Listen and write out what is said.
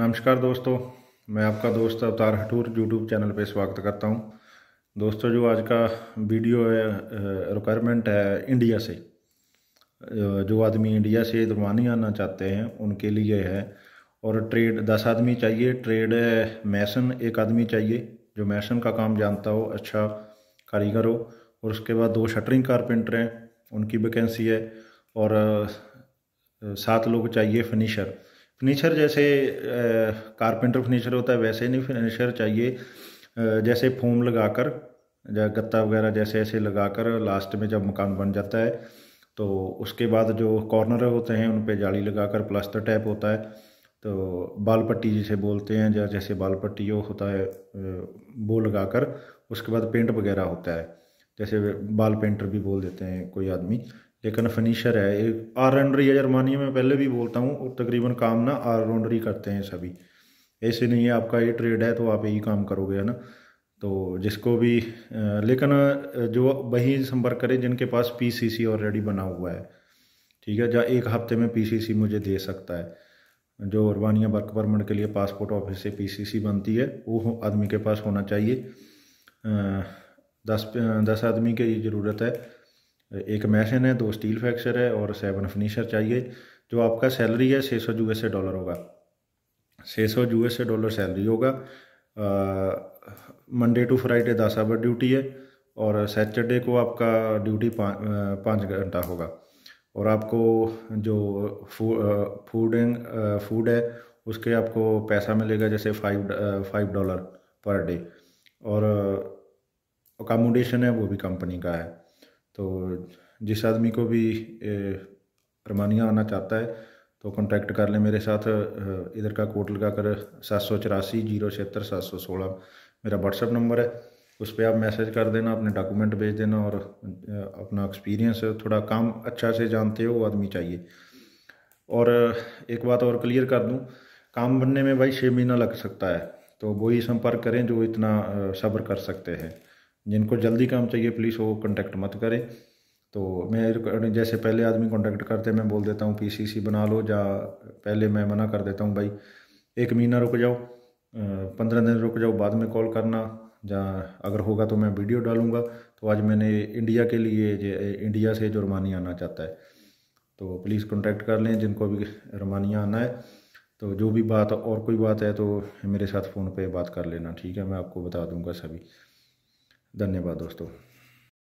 नमस्कार दोस्तों मैं आपका दोस्त अवतार हटूर यूट्यूब चैनल पर स्वागत करता हूँ दोस्तों जो आज का वीडियो है रिक्वायरमेंट है इंडिया से जो आदमी इंडिया से दुरबानी आना चाहते हैं उनके लिए है और ट्रेड दस आदमी चाहिए ट्रेड मैसन एक आदमी चाहिए जो मैसन का काम जानता हो अच्छा कारीगर हो और उसके बाद दो शटरिंग कारपेंटर हैं उनकी वैकेंसी है और सात लोग चाहिए फिनिशर फर्नीचर जैसे कारपेंटर फर्नीचर होता है वैसे नहीं फर्नीचर चाहिए जैसे फोम लगाकर या गत्ता वगैरह जैसे ऐसे लगाकर लास्ट में जब मकान बन जाता है तो उसके बाद जो कॉर्नर होते हैं उन पर जाली लगाकर प्लास्टर टाइप होता है तो बाल पट्टी जिसे बोलते हैं या जैसे बाल पट्टी होता है वो लगाकर उसके बाद पेंट वगैरह होता है जैसे बाल पेंटर भी बोल देते हैं कोई आदमी लेकिन फर्नीचर है एक ऑलराउंडर या जर्मानी में पहले भी बोलता हूँ और तकरीबन काम ना आर ही करते हैं सभी ऐसे नहीं है आपका ये ट्रेड है तो आप यही काम करोगे है ना तो जिसको भी लेकिन जो वही संपर्क करें जिनके पास पीसीसी ऑलरेडी बना हुआ है ठीक है जहाँ एक हफ्ते में पीसीसी मुझे दे सकता है जो अरबानिया वर्क परमिट के लिए पासपोर्ट ऑफिस से पीसीसी बनती है वो आदमी के पास होना चाहिए दस दस आदमी की ज़रूरत है एक मैशन है दो स्टील फैक्चर है और सेवन फिनिशर चाहिए जो आपका सैलरी है छः सौ यू एस डॉलर होगा छः सौ यू एस डॉलर सैलरी होगा मंडे टू फ्राइडे दस आवर ड्यूटी है और सैटरडे को आपका ड्यूटी पाँच घंटा होगा और आपको जो फू, फूड फूड है उसके आपको पैसा मिलेगा जैसे five five dollar per day और अकामोडेशन है वो भी कंपनी का है तो जिस आदमी को भी अरमानिया आना चाहता है तो कॉन्टैक्ट कर लें मेरे साथ इधर का कोड लगा कर सात सौ चौरासी जीरो छिहत्तर सात सौ सोलह मेरा व्हाट्सअप नंबर है उस पर आप मैसेज कर देना अपने डॉक्यूमेंट भेज देना और अपना एक्सपीरियंस थोड़ा काम अच्छा से जानते हो वो आदमी चाहिए और एक बात और क्लियर कर दूँ काम बनने में भाई छः महीना लग सकता है तो वही संपर्क करें जो इतना सब्र कर सकते हैं जिनको जल्दी काम चाहिए प्लीज़ वो कॉन्टेक्ट मत करें तो मैं जैसे पहले आदमी कॉन्टैक्ट करते मैं बोल देता हूँ पीसीसी बना लो या पहले मैं मना कर देता हूँ भाई एक महीना रुक जाओ पंद्रह दिन रुक जाओ बाद में कॉल करना या अगर होगा तो मैं वीडियो डालूँगा तो आज मैंने इंडिया के लिए इंडिया से जो रोमानिया आना चाहता है तो प्लीज़ कॉन्टैक्ट कर लें जिनको भी रोमानिया आना है तो जो भी बात और कोई बात है तो मेरे साथ फ़ोन पे बात कर लेना ठीक है मैं आपको बता दूंगा सभी धन्यवाद दोस्तों